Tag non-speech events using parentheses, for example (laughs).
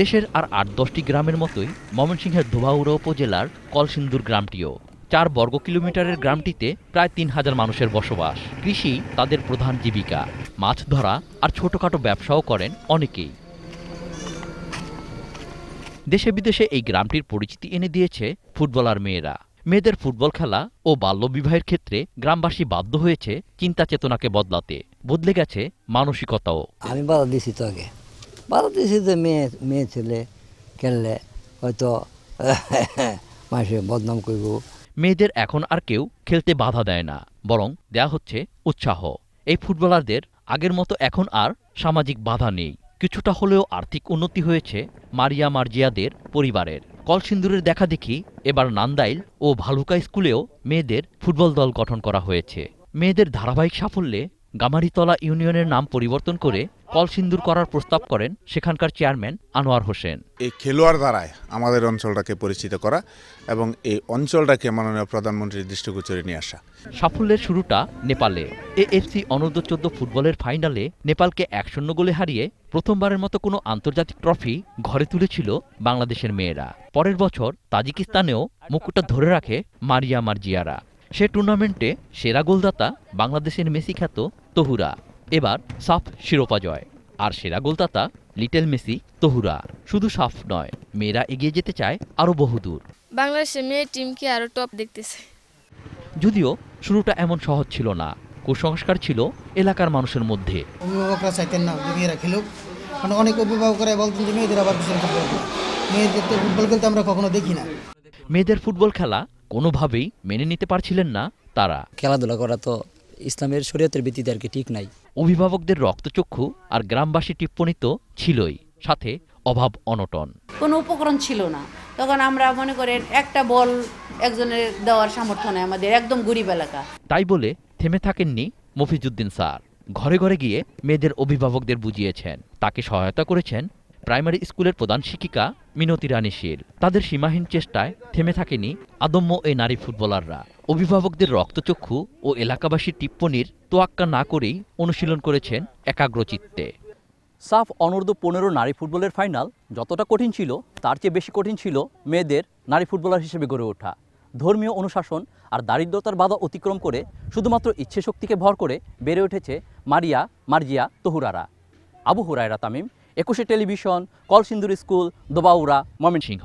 দেশের আর আট দশটি গ্রামের মতোই ময়মনসিংহের ধোবাউড়া উপজেলার কলসিন্দুর গ্রামটিও চার বর্গ কিলোমিটারের গ্রামটিতে প্রায় তিন হাজার মানুষের বসবাস কৃষি তাদের প্রধান জীবিকা মাছ ধরা আর ছোটখাটো ব্যবসাও করেন অনেকেই দেশে বিদেশে এই গ্রামটির পরিচিতি এনে দিয়েছে ফুটবলার মেয়েরা মেয়েদের ফুটবল খেলা ও বাল্যবিবাহের ক্ষেত্রে গ্রামবাসী বাধ্য হয়েছে চিন্তা চেতনাকে বদলাতে বদলে গেছে মানসিকতাও আমি বাধা দিয়েছি তো আগে ভারতদেশিতে মেয়ে মেয়ে ছেলে খেললে হয়তো (laughs) মাসে বদনাম করব মেয়েদের এখন আর কেউ খেলতে বাধা দেয় না বরং দেয়া হচ্ছে উৎসাহ এই ফুটবলারদের আগের মতো এখন আর সামাজিক বাধা নেই কিছুটা হলেও আর্থিক উন্নতি হয়েছে মারিয়া মার্জিয়াদের পরিবারের কলসিন্দুরের দেখা দেখি এবার নান্দাইল ও ভালুকা স্কুলেও মেয়েদের ফুটবল দল গঠন করা হয়েছে মেয়েদের ধারাবাহিক সাফল্যে গামারিতলা ইউনিয়নের নাম পরিবর্তন করে কলসিন্দুর করার প্রস্তাব করেন সেখানকার চেয়ারম্যান আনোয়ার হোসেন এই খেলোয়াড় দ্বারায় আমাদের অঞ্চলটাকে পরিচিত করা এবং এই অঞ্চলটাকে মাননীয় প্রধানমন্ত্রীর দৃষ্টিগোচরে নিয়ে আসা সাফল্যের শুরুটা নেপালে এএফসি অনূর্ধ্ব চোদ্দ ফুটবলের ফাইনালে নেপালকে এক শূন্য গোলে হারিয়ে প্রথমবারের মতো কোনো আন্তর্জাতিক ট্রফি ঘরে তুলেছিল বাংলাদেশের মেয়েরা পরের বছর তাজিকিস্তানেও মুকুটটা ধরে রাখে মারিয়া মার্জিয়ারা সে টুর্নামেন্টে সেরা গোলদাতা বাংলাদেশের মেসি খ্যাত তহুরা এবার সাফ শিরোপা জয় আর সেরা গোলদাতা লিটল মেসি তহুরা শুধু সাফ নয় মেয়েরা এগিয়ে যেতে চায় আরও বহুদূর বাংলাদেশের মেয়ের টিমকে আরও টপ দেখতেছে যদিও শুরুটা এমন সহজ ছিল না কুসংস্কার ছিল এলাকার মানুষের মধ্যে অভিভাবকরা চাইতেন না মেয়েরা খেলুক মানে অনেক অভিভাবকরা বলতেন যে মেয়েদের আবার মেয়েদের তো ফুটবল খেলতে আমরা কখনো দেখি না মেয়েদের ফুটবল খেলা কোনোভাবেই মেনে নিতে পারছিলেন না তারা খেলাধুলা করা তো ইসলামের শরীয়তের ভিত্তিতে আর কি ঠিক নাই অভিভাবকদের রক্তচক্ষু আর গ্রামবাসী টিপ্পণী তো ছিলই সাথে অভাব অনটন কোনো উপকরণ ছিল না তখন আমরা মনে করেন একটা বল একজনের দেওয়ার সামর্থ্য নেই আমাদের একদম গরিব এলাকা তাই বলে থেমে থাকেননি মফিজুদ্দিন স্যার ঘরে ঘরে গিয়ে মেয়েদের অভিভাবকদের বুঝিয়েছেন তাকে সহায়তা করেছেন প্রাইমারি স্কুলের প্রধান শিক্ষিকা মিনতি রানী শীল তাদের সীমাহীন চেষ্টায় থেমে থাকেনি আদম্য এই নারী ফুটবলাররা অভিভাবকদের রক্তচক্ষু ও এলাকাবাসীর টিপ্পণীর তোয়াক্কা না করেই অনুশীলন করেছেন একাগ্রচিত্তে সাফ অনূর্ধ্ব পনেরো নারী ফুটবলের ফাইনাল যতটা কঠিন ছিল তার চেয়ে বেশি কঠিন ছিল মেয়েদের নারী ফুটবলার হিসেবে গড়ে ওঠা ধর্মীয় অনুশাসন আর দারিদ্রতার বাধা অতিক্রম করে শুধুমাত্র ইচ্ছে শক্তিকে ভর করে বেড়ে উঠেছে মারিয়া মার্জিয়া তহুরারা আবু হুরায়রা তামিম একুশে টেলিভিশন কলসিন্দুর স্কুল দোবাউরা ময়মনসিংহ